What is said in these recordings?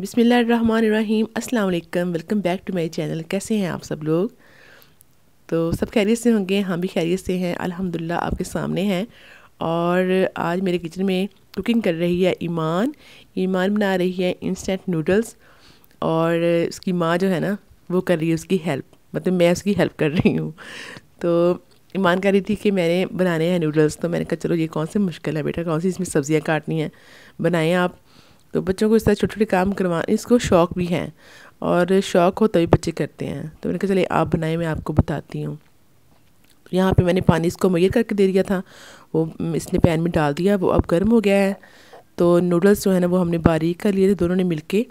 बिसमीम् अल्लाम welcome back to my channel कैसे हैं आप सब लोग तो सब खैरियत से होंगे हम भी खैरियत से हैं अल्हम्दुलिल्लाह आपके सामने हैं और आज मेरे किचन में कुकिंग कर रही है ईमान ईमान बना रही है इंस्टेंट नूडल्स और उसकी माँ जो है ना वो कर रही है उसकी हेल्प मतलब मैं उसकी हेल्प कर रही हूँ तो ईमान कह रही थी कि मैंने बनाने हैं नूडल्स तो मैंने कहा चलो ये कौन सी मुश्किल है बेटा कौन सी इसमें सब्ज़ियाँ काटनी हैं बनाएँ आप तो बच्चों को इस तरह छोटे छोटे काम करवा इसको शौक़ भी है और शौक़ हो तभी बच्चे करते हैं तो मैंने कहा चलिए आप बनाए मैं आपको बताती हूँ तो यहाँ पे मैंने पानी इसको मैयर करके दे दिया था वो इसने पैन में डाल दिया वो अब गर्म हो गया है तो नूडल्स जो है ना वो हमने बारीक कर लिए थे दोनों ने मिलके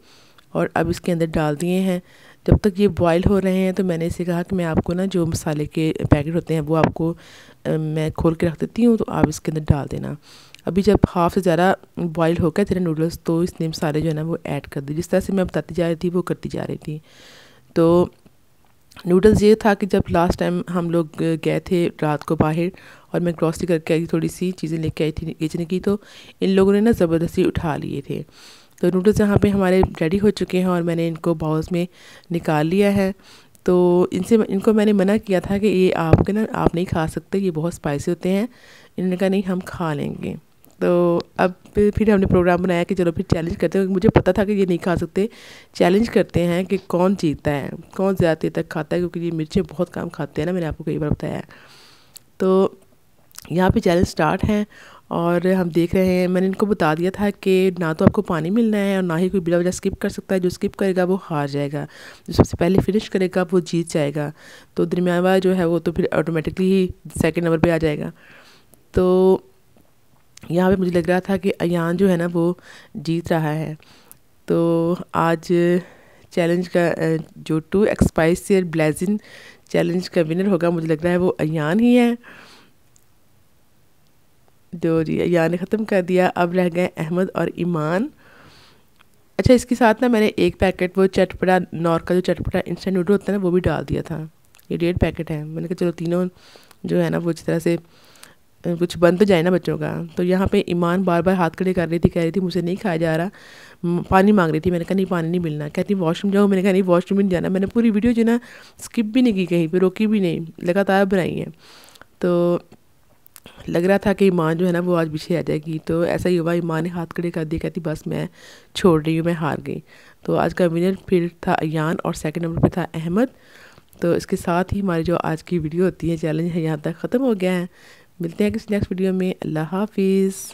और अब इसके अंदर डाल दिए हैं जब तक ये बॉयल हो रहे हैं तो मैंने इसे कहा कि मैं आपको ना जो मसाले के पैकेट होते हैं वो आपको मैं खोल के रख देती हूँ तो आप इसके अंदर डाल देना अभी जब हाफ से ज़्यादा बॉयल हो गया तेरे नूडल्स तो इसने मसाले जो है ना वो ऐड कर दिए जिस तरह से मैं बताती जा रही थी वो करती जा रही थी तो नूडल्स ये था कि जब लास्ट टाइम हम लोग गए थे रात को बाहर और मैं ग्रॉसरी करके आई थोड़ी सी चीज़ें लेके आई थी किचन की तो इन लोगों ने ना ज़बरदस्ती उठा लिए थे तो नूडल्स यहाँ पे हमारे रेडी हो चुके हैं और मैंने इनको बाउल्स में निकाल लिया है तो इनसे इनको मैंने मना किया था कि ये आपके ना आप नहीं खा सकते ये बहुत स्पाइसी होते हैं इन्होंने कहा नहीं हम खा लेंगे तो अब फिर हमने प्रोग्राम बनाया कि चलो फिर चैलेंज करते हैं मुझे पता था कि ये नहीं खा सकते चैलेंज करते हैं कि कौन जीतता है कौन ज़्यादा देर तक खाता है क्योंकि ये मिर्चें बहुत कम खाते हैं ना मैंने आपको कई बार बताया तो यहाँ पे चैलेंज स्टार्ट हैं और हम देख रहे हैं मैंने इनको बता दिया था कि ना तो आपको पानी मिलना है और ना ही कोई बिला वजह स्किप कर सकता है जो स्किप करेगा वो हार जाएगा जो सबसे पहले फिनिश करेगा वो जीत जाएगा तो दरमियान वाला जो है वो तो फिर ऑटोमेटिकली ही सेकेंड नंबर पर आ जाएगा तो यहाँ पे मुझे लग रहा था कि अन जो है ना वो जीत रहा है तो आज चैलेंज का जो टू एक्सपाइस ब्लेजिन चैलेंज का विनर होगा मुझे लग रहा है वो अन ही है दो जी या ने ख़त्म कर दिया अब रह गए अहमद और ईमान अच्छा इसके साथ ना मैंने एक पैकेट वो चटपटा नॉर का जो चटपटा इंस्टेंट नूडल होता है ना वो भी डाल दिया था ये डेढ़ पैकेट है मैंने कहा चलो तीनों जो है ना वो जिस तरह से कुछ बन तो जाए ना बच्चों का तो यहाँ पे ईमान बार बार हाथ खड़े कर रही थी कह रही थी मुझे नहीं खाया जा रहा पानी मांग रही थी मैंने कहा नहीं पानी नहीं मिलना कहती वॉशरूम जाओ मैंने कहा नहीं वॉशरूम नहीं जाना मैंने पूरी वीडियो जो ना स्किप भी नहीं की कहीं पर रोकी भी नहीं लगातार बनाई है तो लग रहा था कि ईमान जो है ना वो आज पीछे आ जाएगी तो ऐसा ही हुआ ईमान ने हाथ खड़े कर दिए कहती बस मैं छोड़ रही हूँ मैं हार गई तो आज का विनर फिर था अयान और सेकंड नंबर पे था अहमद तो इसके साथ ही हमारी जो आज की वीडियो होती है चैलेंज है यहाँ तक ख़त्म हो गया है मिलते हैं किसी नेक्स्ट वीडियो में अल्लाह हाफिज़